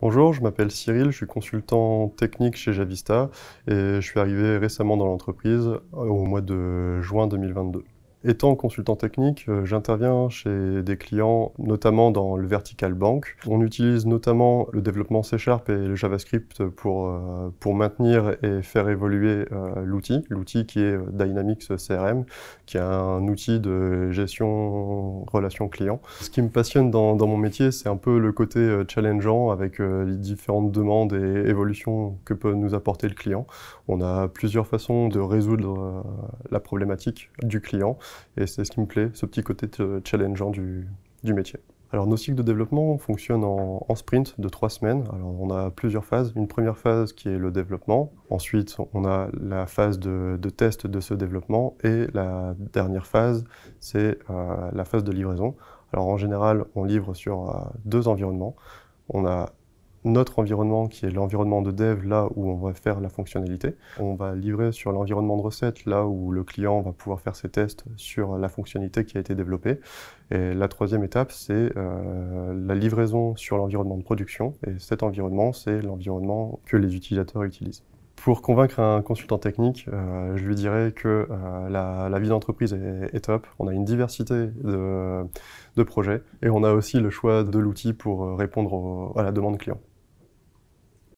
Bonjour, je m'appelle Cyril, je suis consultant technique chez Javista et je suis arrivé récemment dans l'entreprise au mois de juin 2022. Étant consultant technique, euh, j'interviens chez des clients, notamment dans le vertical bank. On utilise notamment le développement C Sharp et le JavaScript pour, euh, pour maintenir et faire évoluer euh, l'outil, l'outil qui est Dynamics CRM, qui est un outil de gestion relation client. Ce qui me passionne dans mon métier, c'est un peu le côté challengeant avec les différentes demandes et évolutions que peut nous apporter le client. On a plusieurs façons de résoudre la problématique du client. Et c'est ce qui me plaît, ce petit côté challengeant du, du métier. Alors nos cycles de développement fonctionnent en, sprint de trois semaines. Alors on a plusieurs phases. Une première phase qui est le développement. Ensuite on a la phase de, test de ce développement et la dernière phase c'est euh, la phase de livraison. Alors en général on livre sur euh, deux environnements. On a notre environnement qui est l'environnement de dev, là où on va faire la fonctionnalité. On va livrer sur l'environnement de recette, là où le client va pouvoir faire ses tests sur la fonctionnalité qui a été développée. Et la troisième étape, c'est euh, la livraison sur l'environnement de production. Et cet environnement, c'est l'environnement que les utilisateurs utilisent pour convaincre un consultant technique, euh, je lui dirais que euh, la, vie d'entreprise est, top. On a une diversité de, projets et on a aussi le choix de l'outil pour répondre à la demande client.